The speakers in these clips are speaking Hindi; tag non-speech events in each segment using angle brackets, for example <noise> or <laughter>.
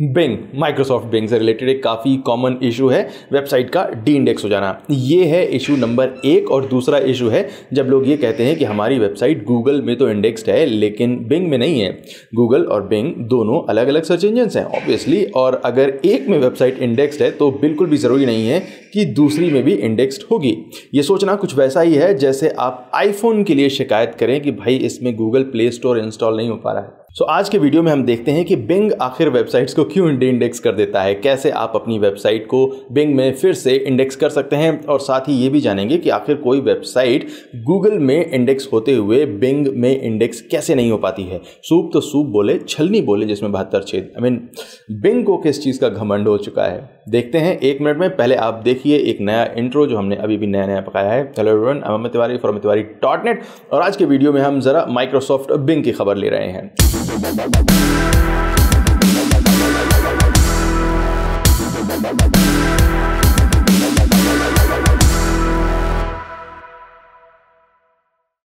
बिंग माइक्रोसॉफ्ट बिंग से रिलेटेड एक काफ़ी कॉमन इशू है वेबसाइट का डी इंडेक्स हो जाना ये है इशू नंबर एक और दूसरा इशू है जब लोग ये कहते हैं कि हमारी वेबसाइट गूगल में तो इंडेक्स्ड है लेकिन बिंग में नहीं है गूगल और बिंग दोनों अलग अलग सर्च इंजन्स हैं ऑब्वियसली और अगर एक में वेबसाइट इंडेक्सड है तो बिल्कुल भी ज़रूरी नहीं है कि दूसरी में भी इंडेक्सड होगी ये सोचना कुछ वैसा ही है जैसे आप आईफोन के लिए शिकायत करें कि भाई इसमें गूगल प्ले स्टोर इंस्टॉल नहीं हो पा रहा है सो so, आज के वीडियो में हम देखते हैं कि बिंग आखिर वेबसाइट्स को क्यों इंडेक्स कर देता है कैसे आप अपनी वेबसाइट को बिंग में फिर से इंडेक्स कर सकते हैं और साथ ही ये भी जानेंगे कि आखिर कोई वेबसाइट गूगल में इंडेक्स होते हुए बिंग में इंडेक्स कैसे नहीं हो पाती है सूप तो सूप बोले छलनी बोले जिसमें बहत्तर छेद I I mean mean, Bing को किस चीज़ का घमंड हो चुका है देखते हैं एक मिनट में पहले आप देखिए एक नया इंट्रो जो हमने अभी भी नया नया पकाया है हेलो एवरीवन अब Tiwari for Tiwari dot net और आज के वीडियो में हम ज़रा माइक्रोसॉफ्ट बिंग की खबर ले रहे हैं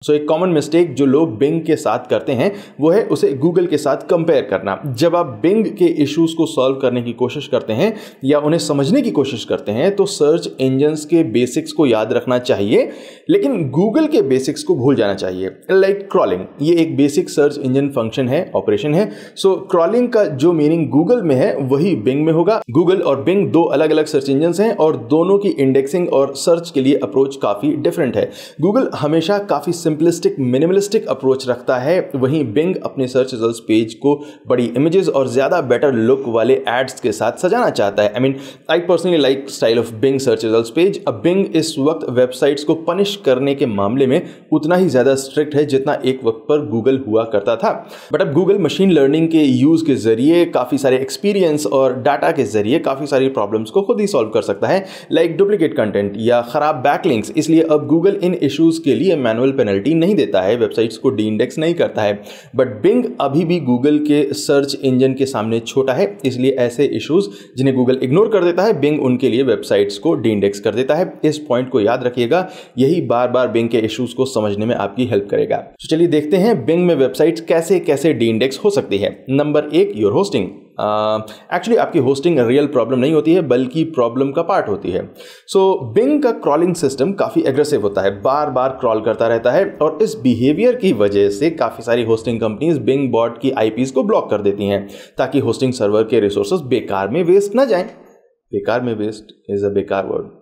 सो so, एक कॉमन मिस्टेक जो लोग बिंग के साथ करते हैं वो है उसे गूगल के साथ कंपेयर करना जब आप बिंग के इश्यूज को सॉल्व करने की कोशिश करते हैं या उन्हें समझने की कोशिश करते हैं तो सर्च इंजन्स के बेसिक्स को याद रखना चाहिए लेकिन गूगल के बेसिक्स को भूल जाना चाहिए लाइक like क्रॉलिंग ये एक बेसिक सर्च इंजन फंक्शन है ऑपरेशन है सो so, क्रॉलिंग का जो मीनिंग गूगल में है वही बिंग में होगा गूगल और बिंग दो अलग अलग सर्च इंजन हैं और दोनों की इंडेक्सिंग और सर्च के लिए अप्रोच काफ़ी डिफरेंट है गूगल हमेशा काफ़ी सिंपलिस्टिक मिनिमलिस्टिक अप्रोच रखता है वहीं बिंग अपने सर्च रिजल्ट पेज को बड़ी इमेजेस और ज़्यादा बेटर लुक वाले एड्स के साथ सजाना चाहता है I mean I personally like style of Bing search result page अब बिंग इस वक्त वेबसाइट्स को पनिश करने के मामले में उतना ही ज़्यादा स्ट्रिक्ट है जितना एक वक्त पर गूगल हुआ करता था बट अब गूगल मशीन लर्निंग के यूज़ के ज़रिए काफ़ी सारे एक्सपीरियंस और डाटा के ज़रिए काफ़ी सारी प्रॉब्लम्स को खुद ही सॉल्व कर सकता है लाइक डुप्लीकेट कंटेंट या ख़राब बैकलिंक्स इसलिए अब गूगल इन इशूज़ के लिए मैनुअल पेनल्टी रेटिंग नहीं देता है वेबसाइट्स को डी इंडेक्स नहीं करता है बट बिंग अभी भी गूगल के सर्च इंजन के सामने छोटा है इसलिए ऐसे इशूज़ जिन्हें गूगल इग्नोर कर देता है बिंग उनके लिए वेबसाइट्स को डी इंडेक्स कर देता है इस पॉइंट को याद रखिएगा यही बार बार बिंग के इशूज़ को समझने में आपकी हेल्प करेगा तो चलिए देखते हैं बिंग में वेबसाइट्स कैसे कैसे डी इंडेक्स हो सकती है नंबर एक योर होस्टिंग एक्चुअली आपकी होस्टिंग रियल प्रॉब्लम नहीं होती है बल्कि प्रॉब्लम का पार्ट होती है सो so, बिंग का क्रॉलिंग सिस्टम काफ़ी एग्रेसिव होता है बार बार क्रॉल करता रहता है और इस बिहेवियर की वजह से काफ़ी सारी होस्टिंग कंपनीज बिंग बॉट की आई को ब्लॉक कर देती हैं ताकि होस्टिंग सर्वर के रिसोर्सेज बेकार में वेस्ट ना जाएं बेकार में वेस्ट इज़ अ बेकार वर्ड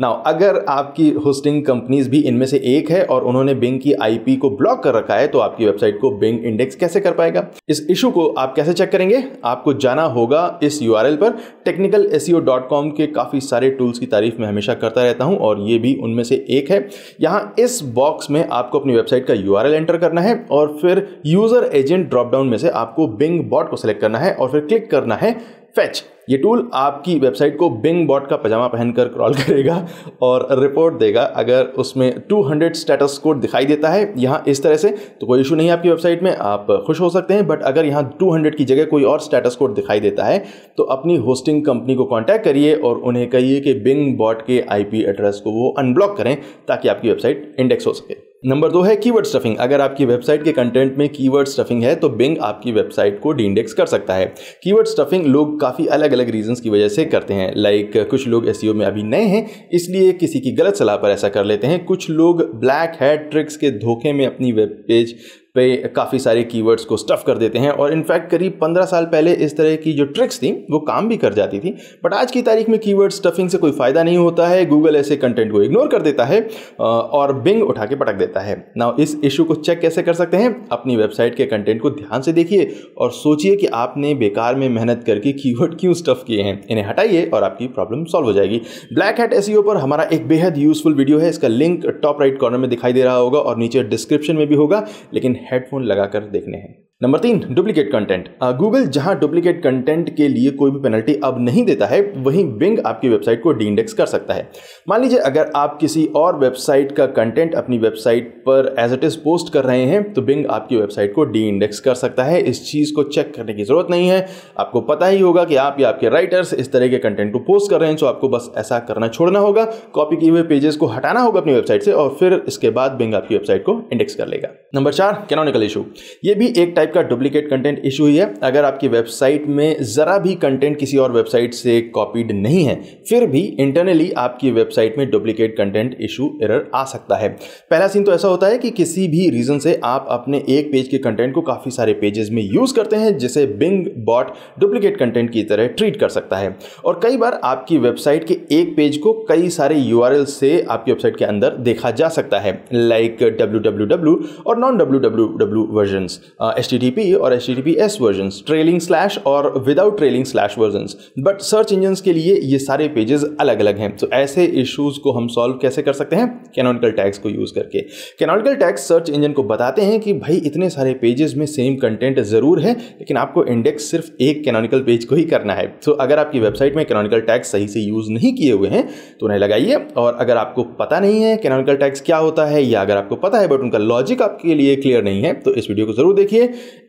नाउ अगर आपकी होस्टिंग कंपनीज भी इनमें से एक है और उन्होंने बिंग की आईपी को ब्लॉक कर रखा है तो आपकी वेबसाइट को बिंग इंडेक्स कैसे कर पाएगा इस इशू को आप कैसे चेक करेंगे आपको जाना होगा इस यू पर टेक्निकल e के काफ़ी सारे टूल्स की तारीफ मैं हमेशा करता रहता हूं और ये भी उनमें से एक है यहाँ इस बॉक्स में आपको अपनी वेबसाइट का यू एंटर करना है और फिर यूज़र एजेंट ड्रॉपडाउन में से आपको बिंग बॉट को सिलेक्ट करना है और फिर क्लिक करना है फेच ये टूल आपकी वेबसाइट को बिंग बॉट का पजामा पहनकर क्रॉल करेगा और रिपोर्ट देगा अगर उसमें 200 स्टेटस कोड दिखाई देता है यहाँ इस तरह से तो कोई इशू नहीं है आपकी वेबसाइट में आप खुश हो सकते हैं बट अगर यहाँ 200 की जगह कोई और स्टेटस कोड दिखाई देता है तो अपनी होस्टिंग कंपनी को कॉन्टैक्ट करिए और उन्हें कहिए कि बिंग बॉट के आई एड्रेस को वो अनब्लॉक करें ताकि आपकी वेबसाइट इंडेक्स हो सके नंबर दो है कीवर्ड स्टफिंग अगर आपकी वेबसाइट के कंटेंट में कीवर्ड स्टफिंग है तो बिंग आपकी वेबसाइट को डीइंडेक्स कर सकता है कीवर्ड स्टफिंग लोग काफ़ी अलग अलग रीजंस की वजह से करते हैं लाइक like, कुछ लोग एस e में अभी नए हैं इसलिए किसी की गलत सलाह पर ऐसा कर लेते हैं कुछ लोग ब्लैक हैड ट्रिक्स के धोखे में अपनी वेब पेज पे काफ़ी सारे कीवर्ड्स को स्टफ़ कर देते हैं और इनफैक्ट करीब पंद्रह साल पहले इस तरह की जो ट्रिक्स थी वो काम भी कर जाती थी बट आज की तारीख में कीवर्ड स्टफिंग से कोई फ़ायदा नहीं होता है गूगल ऐसे कंटेंट को इग्नोर कर देता है और बिंग उठा के पटक देता है ना इस इशू को चेक कैसे कर सकते हैं अपनी वेबसाइट के कंटेंट को ध्यान से देखिए और सोचिए कि आपने बेकार में मेहनत करके कीवर्ड क्यों स्टफ़ किए हैं इन्हें हटाइए और आपकी प्रॉब्लम सॉल्व हो जाएगी ब्लैक हैट एस पर हमारा एक बेहद यूजफुल वीडियो है इसका लिंक टॉप राइट कॉर्नर में दिखाई दे रहा होगा और नीचे डिस्क्रिप्शन में भी होगा लेकिन हेडफोन लगाकर देखने हैं नंबर तीन डुप्लीकेट कंटेंट गूगल जहां डुप्लीकेट कंटेंट के लिए कोई भी पेनल्टी अब नहीं देता है वहीं बिंग आपकी वेबसाइट को डी इंडेक्स कर सकता है मान लीजिए अगर आप किसी और वेबसाइट का कंटेंट अपनी वेबसाइट पर एज इट इज़ पोस्ट कर रहे हैं तो बिंग आपकी वेबसाइट को डी इंडेक्स कर सकता है इस चीज़ को चेक करने की ज़रूरत नहीं है आपको पता ही होगा कि आप या आपके राइटर्स इस तरह के कंटेंट को पोस्ट कर रहे हैं तो आपको बस ऐसा करना छोड़ना होगा कॉपी किए हुए पेजेस को हटाना होगा अपनी वेबसाइट से और फिर इसके बाद बिंग आपकी वेबसाइट को इंडेक्स कर लेगा नंबर चार कैनोनिकल इशू ये भी एक टाइप टाइप का डुप्लीकेट कंटेंट इशू ही है अगर आपकी वेबसाइट में ज़रा भी कंटेंट किसी और वेबसाइट से कॉपीड नहीं है फिर भी इंटरनली आपकी वेबसाइट में डुप्लीकेट कंटेंट इशू एरर आ सकता है पहला सीन तो ऐसा होता है कि किसी भी रीज़न से आप अपने एक पेज के कंटेंट को काफ़ी सारे पेजेस में यूज़ करते हैं जिसे बिंग बॉट डुप्लीकेट कंटेंट की तरह ट्रीट कर सकता है और कई बार आपकी वेबसाइट के एक पेज को कई सारे यू से आपकी वेबसाइट के अंदर देखा जा सकता है लाइक डब्ल्यू और non W W W versions H HTTP और HTTPS versions, ट्रेलिंग स्लैश और without trailing slash versions. But search engine के लिए ये सारे पेजेस अलग अलग हैं तो ऐसे issues को हम सॉल्व कैसे कर सकते हैं canonical tags को यूज़ करके canonical tags सर्च इंजन को बताते हैं कि भाई इतने सारे पेजेस में सेम कंटेंट ज़रूर है लेकिन आपको इंडेक्स सिर्फ एक canonical पेज को ही करना है तो so, अगर आपकी वेबसाइट में canonical tags सही से यूज़ नहीं किए हुए हैं तो उन्हें लगाइए और अगर आपको पता नहीं है canonical tags क्या होता है या अगर आपको पता है बट उनका लॉजिक आपके लिए क्लियर नहीं है तो इस वीडियो को जरूर देखिए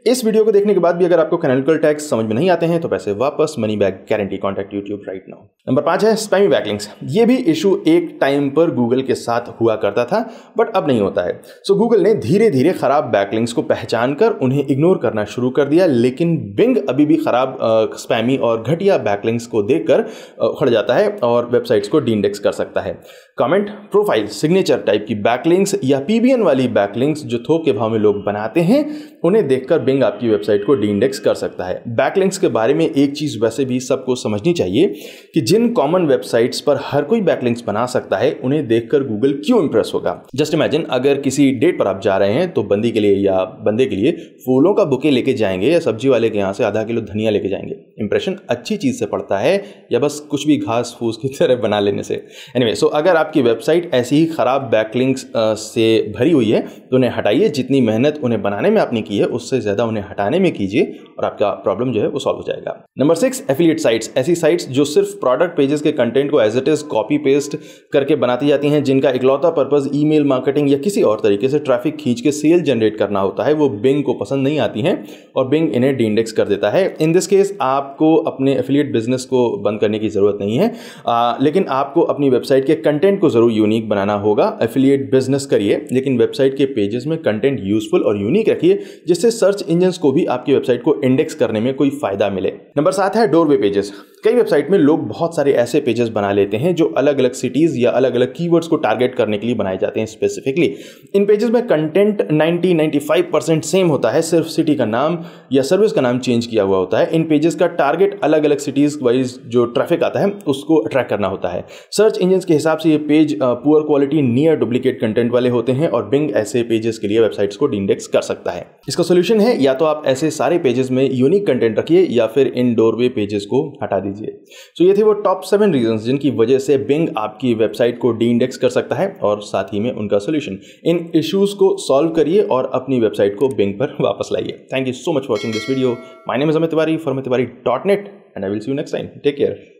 इस वीडियो को देखने के बाद भी अगर आपको कैनलिकल टैक्स समझ में नहीं आते हैं तो पैसे वापस money back guarantee contact YouTube right now number पांच है स्पैमी बैकलिंग्स ये भी इशू एक टाइम पर गूगल के साथ हुआ करता था बट अब नहीं होता है सो so, गूगल ने धीरे धीरे खराब बैकलिंग्स को पहचान कर उन्हें इग्नोर करना शुरू कर दिया लेकिन बिंग अभी भी खराब स्पैमी और घटिया बैकलिंग्स को देखकर खड़ जाता है और वेबसाइट्स को डी कर सकता है कमेंट प्रोफाइल सिग्नेचर टाइप की बैकलिंक्स या पीबीएन वाली बैकलिंक्स जो थोक के भाव में लोग बनाते हैं उन्हें देखकर बिंग आपकी वेबसाइट को डी इंडेक्स कर सकता है बैकलिंक्स के बारे में एक चीज़ वैसे भी सबको समझनी चाहिए कि जिन कॉमन वेबसाइट्स पर हर कोई बैकलिंक्स बना सकता है उन्हें देखकर गूगल क्यों इंप्रेस होगा जस्ट इमेजिन अगर किसी डेट पर आप जा रहे हैं तो बंदी के लिए या बंदे के लिए फूलों का बुके लेके जाएंगे या सब्जी वाले के यहाँ से आधा किलो धनिया लेके जाएंगे इंप्रेशन अच्छी चीज़ से पड़ता है या बस कुछ भी घास फूस की तरह बना लेने से एनी anyway, सो so अगर आप आपकी वेबसाइट ऐसी ही ख़राब बैकलिंक्स से भरी हुई है तो उन्हें हटाइए जितनी मेहनत उन्हें बनाने में आपने की है उससे ज़्यादा उन्हें हटाने में कीजिए और आपका प्रॉब्लम जो है वो सॉल्व हो जाएगा नंबर सिक्स एफिलिएट साइट्स ऐसी साइट्स जो सिर्फ प्रोडक्ट पेजेस के कंटेंट को as it is copy paste करके बनाती जाती हैं जिनका इकलौता पर्पज़ ई मार्केटिंग या किसी और तरीके से ट्रैफिक खींच के सेल जनरेट करना होता है वो बिंग को पसंद नहीं आती हैं और बिंग इन्हें डी इंडेक्स कर देता है इन दिस केस आपको अपने एफिलिएट बिजनेस को बंद करने की ज़रूरत नहीं है लेकिन आपको अपनी वेबसाइट के कंटेंट कंटेंट को ज़रूर यूनिक बनाना होगा एफिलिएट बिजनेस करिए लेकिन वेबसाइट के पेजेस में कंटेंट यूजफुल और यूनिक रखिए जिससे सर्च इंजन को भी आपकी वेबसाइट को इंडेक्स करने में कोई फायदा मिले नंबर सात है डोरवे पेजेस कई वेबसाइट में लोग बहुत सारे ऐसे पेजेस बना लेते हैं जो अलग अलग सिटीज़ या अलग अलग कीवर्ड्स को टारगेट करने के लिए बनाए जाते हैं स्पेसिफिकली इन पेजेस में कंटेंट 90 95 परसेंट सेम होता है सिर्फ सिटी का नाम या सर्विस का नाम चेंज किया हुआ होता है इन पेजेस का टारगेट अलग अलग सिटीज़ वाइज जो ट्रैफिक आता है उसको अट्रैक्ट करना होता है सर्च इंजन के हिसाब से ये page poor quality near duplicate content वाले होते हैं और बिंग ऐसे पेजेस के लिए वेबसाइट्स को इंडेक्स कर सकता है इसका सोल्यूशन है या तो आप ऐसे सारे पेजेस में यूनिक कंटेंट रखिए या फिर इन डोरवे पेजेस को हटा दीजिए दीजिए सो so ये थे वो टॉप सेवन रीजंस जिनकी वजह से बिंग आपकी वेबसाइट को डी इंडेक्स कर सकता है और साथ ही में उनका सोल्यूशन इन इश्यूज़ को सॉल्व करिए और अपनी वेबसाइट को बिंग पर <laughs> वापस लाइए thank you so much watching this video my name is Tiwari for Tiwari dot net and I will see you next time take care